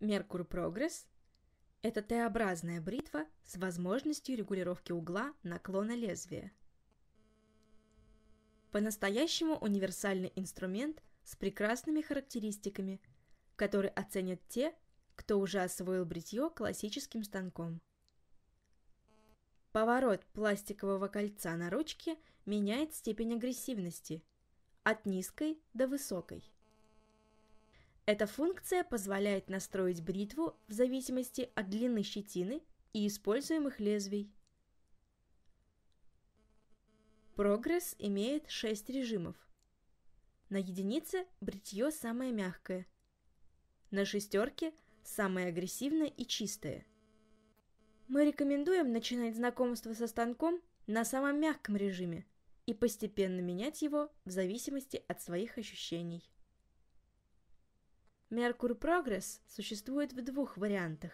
Меркур Прогресс – это Т-образная бритва с возможностью регулировки угла наклона лезвия. По-настоящему универсальный инструмент с прекрасными характеристиками, который оценят те, кто уже освоил бритье классическим станком. Поворот пластикового кольца на ручке меняет степень агрессивности – от низкой до высокой. Эта функция позволяет настроить бритву в зависимости от длины щетины и используемых лезвий. Прогресс имеет 6 режимов. На единице бритье самое мягкое. На шестерке самое агрессивное и чистое. Мы рекомендуем начинать знакомство со станком на самом мягком режиме и постепенно менять его в зависимости от своих ощущений. Меркур Прогресс существует в двух вариантах